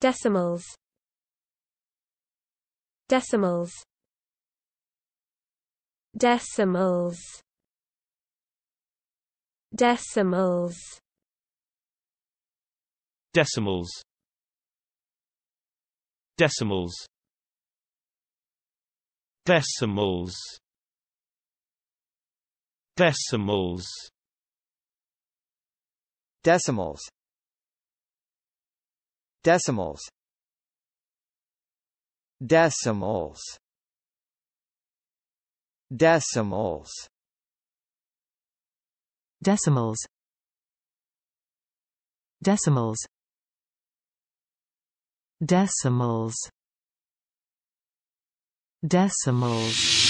Decimals Decimals Decimals Decimals Decimals Decimals Decimals Decimals Decimals Decimals Decimals Decimals Decimals Decimals Decimals Decimals